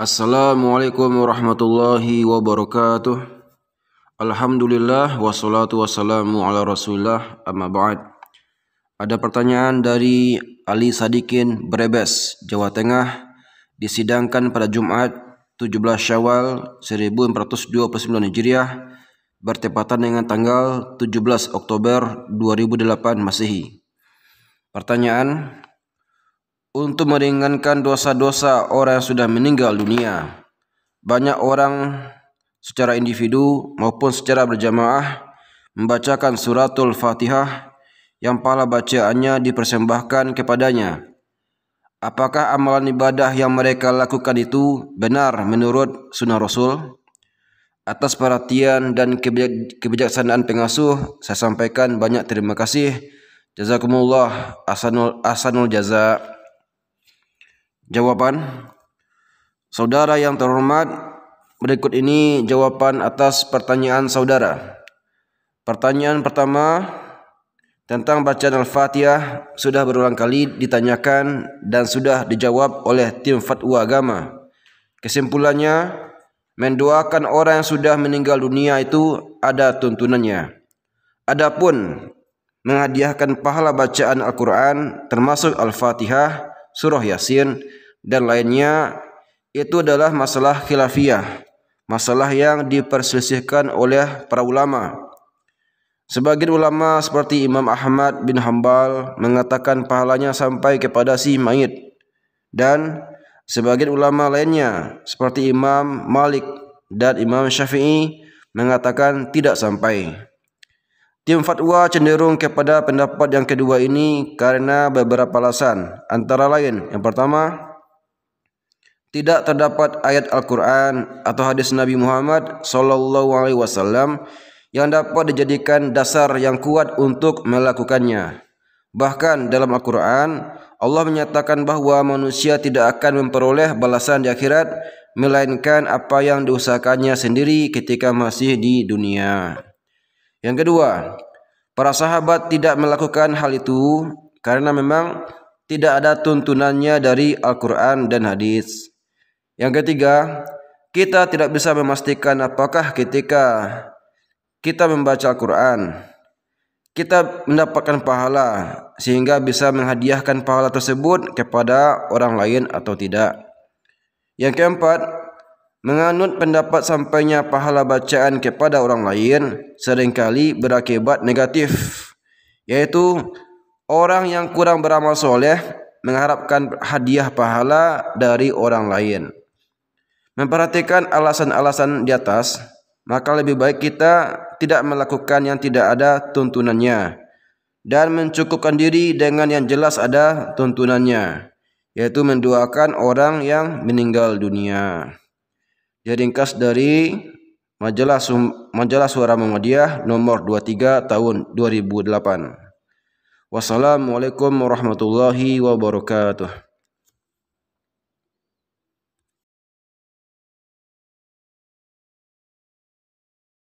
Assalamualaikum warahmatullahi wabarakatuh Alhamdulillah wassalatu wassalamu ala rasulullah amma ba'd Ada pertanyaan dari Ali Sadikin Brebes, Jawa Tengah Disidangkan pada Jumat 17 Syawal 1429 Hijriah Bertepatan dengan tanggal 17 Oktober 2008 Masehi Pertanyaan, untuk meringankan dosa-dosa orang yang sudah meninggal dunia. Banyak orang secara individu maupun secara berjamaah membacakan suratul Fatihah yang pahala bacaannya dipersembahkan kepadanya. Apakah amalan ibadah yang mereka lakukan itu benar menurut sunnah Rasul? Atas perhatian dan kebijaksanaan pengasuh, saya sampaikan banyak terima kasih. Jazakumullah asanul asanul jaza. Jawaban Saudara yang terhormat, berikut ini jawaban atas pertanyaan saudara. Pertanyaan pertama tentang bacaan Al-Fatihah sudah berulang kali ditanyakan dan sudah dijawab oleh tim fatwa agama. Kesimpulannya, mendoakan orang yang sudah meninggal dunia itu ada tuntunannya. Adapun menghadiahkan pahala bacaan Al-Quran termasuk Al-Fatihah, Surah Yasin, dan lainnya itu adalah masalah khilafiyah, masalah yang diperselisihkan oleh para ulama. Sebagian ulama seperti Imam Ahmad bin Hambal mengatakan pahalanya sampai kepada si mayit dan sebagian ulama lainnya seperti Imam Malik dan Imam Syafi'i mengatakan tidak sampai. Tim fatwa cenderung kepada pendapat yang kedua ini karena beberapa alasan, antara lain yang pertama tidak terdapat ayat Al-Quran atau hadis Nabi Muhammad Sallallahu Alaihi Wasallam yang dapat dijadikan dasar yang kuat untuk melakukannya. Bahkan dalam Al-Quran, Allah menyatakan bahwa manusia tidak akan memperoleh balasan di akhirat, melainkan apa yang diusahakannya sendiri ketika masih di dunia. Yang kedua, para sahabat tidak melakukan hal itu karena memang tidak ada tuntunannya dari Al-Quran dan hadis. Yang ketiga, kita tidak bisa memastikan apakah ketika kita membaca Al-Quran, kita mendapatkan pahala sehingga bisa menghadiahkan pahala tersebut kepada orang lain atau tidak. Yang keempat, menganut pendapat sampainya pahala bacaan kepada orang lain seringkali berakibat negatif, yaitu orang yang kurang beramal soleh mengharapkan hadiah pahala dari orang lain memperhatikan alasan-alasan di atas, maka lebih baik kita tidak melakukan yang tidak ada tuntunannya dan mencukupkan diri dengan yang jelas ada tuntunannya, yaitu mendoakan orang yang meninggal dunia. ringkas dari majalah majalah Suara Muhammadiyah nomor 23 tahun 2008. Wassalamualaikum warahmatullahi wabarakatuh.